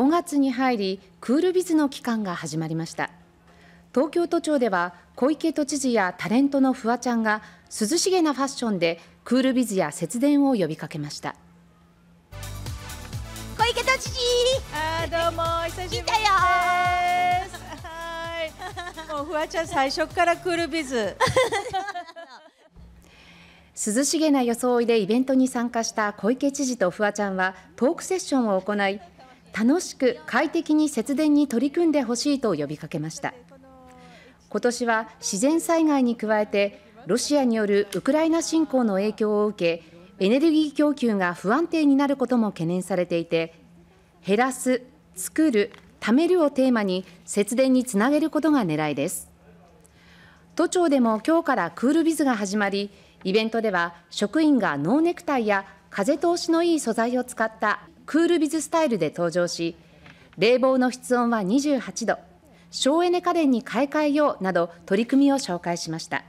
5月に入りクールビズの期間が始まりました東京都庁では小池都知事やタレントのフワちゃんが涼しげなファッションでクールビズや節電を呼びかけました小池都知事あどうも久しぶりですはいもうフワちゃん最初からクールビズ涼しげな装いでイベントに参加した小池知事とフワちゃんはトークセッションを行い楽しく快適に節電に取り組んでほしいと呼びかけました今年は自然災害に加えてロシアによるウクライナ侵攻の影響を受けエネルギー供給が不安定になることも懸念されていて減らす、作る、貯めるをテーマに節電につなげることが狙いです都庁でも今日からクールビズが始まりイベントでは職員がノーネクタイや風通しのいい素材を使ったクールビズスタイルで登場し、冷房の室温は28度、省エネ家電に買い替えようなど取り組みを紹介しました。